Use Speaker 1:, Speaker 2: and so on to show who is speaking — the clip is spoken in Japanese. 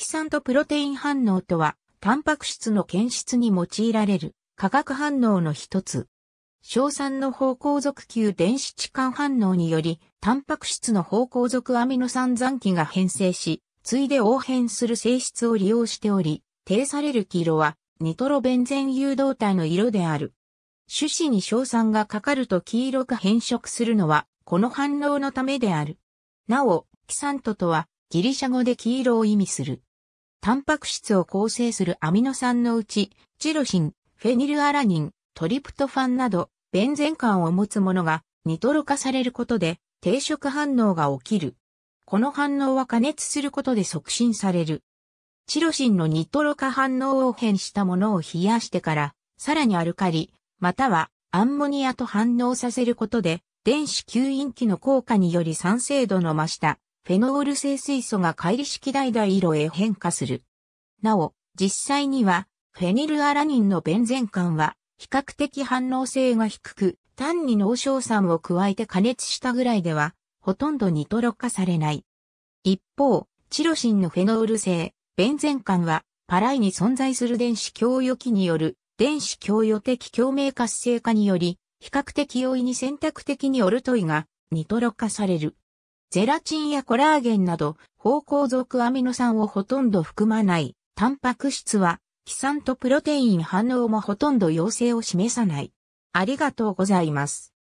Speaker 1: キサントプロテイン反応とは、タンパク質の検出に
Speaker 2: 用いられる化学反応の一つ。硝酸の方向属球電子置換反応により、タンパク質の方向属アミノ酸残機が変成し、ついで応変する性質を利用しており、呈される黄色は、ニトロベンゼン誘導体の色である。種子に硝酸がかかると黄色く変色するのは、この反応のためである。なお、キサントとは、ギリシャ語で黄色を意味する。タンパク質を構成するアミノ酸のうち、チロシン、フェニルアラニン、トリプトファンなど、ベンゼン感を持つものがニトロ化されることで定食反応が起きる。この反応は加熱することで促進される。チロシンのニトロ化反応を変したものを冷やしてから、さらにアルカリ、またはアンモニアと反応させることで、電子吸引器の効果により酸性度の増したフェノール性水素が乖離式代々色へ変化する。なお、実際には、フェニルアラニンのベンゼン管は、比較的反応性が低く、単に濃硝酸を加えて加熱したぐらいでは、ほとんどニトロ化されない。一方、チロシンのフェノール性、ベンゼン管は、パライに存在する電子供与器による、電子供与的共鳴活性化により、比較的容易に選択的にオルトイがニトロ化される。ゼラチンやコラーゲンなど、芳香族アミノ酸をほとんど含まない、タンパク質は、基酸とプロテイン反
Speaker 1: 応もほとんど陽性を示さない。ありがとうございます。